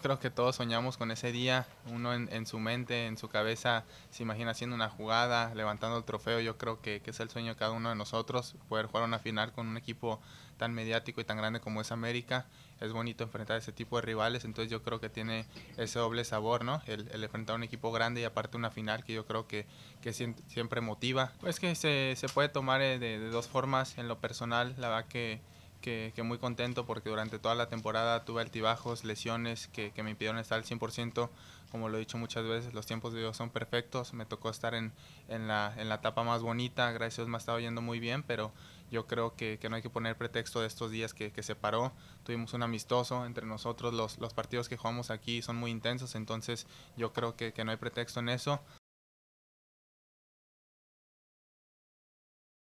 creo que todos soñamos con ese día, uno en, su mente, en su cabeza, se imagina haciendo una jugada, levantando el trofeo, yo creo que, es el sueño de cada uno de nosotros, poder jugar una final con un equipo tan mediático y tan grande como es América, es bonito enfrentar ese tipo de rivales, entonces yo creo que tiene ese doble sabor, ¿no? El, enfrentar un equipo grande y aparte una final que yo creo que, siempre motiva. Pues que se, puede tomar eh, de, de dos formas, en lo personal, la verdad que que, que, muy contento porque durante toda la temporada tuve altibajos, lesiones que, me impidieron estar al 100%. Como lo he dicho muchas veces, los tiempos de Dios son perfectos. Me tocó estar en, la, etapa más bonita. Gracias a me ha estado yendo muy bien, pero yo creo que, que, no hay que poner pretexto de estos días que, se paró. Tuvimos un amistoso entre nosotros, los, partidos que jugamos aquí son muy intensos, entonces yo creo que, que no hay pretexto en eso.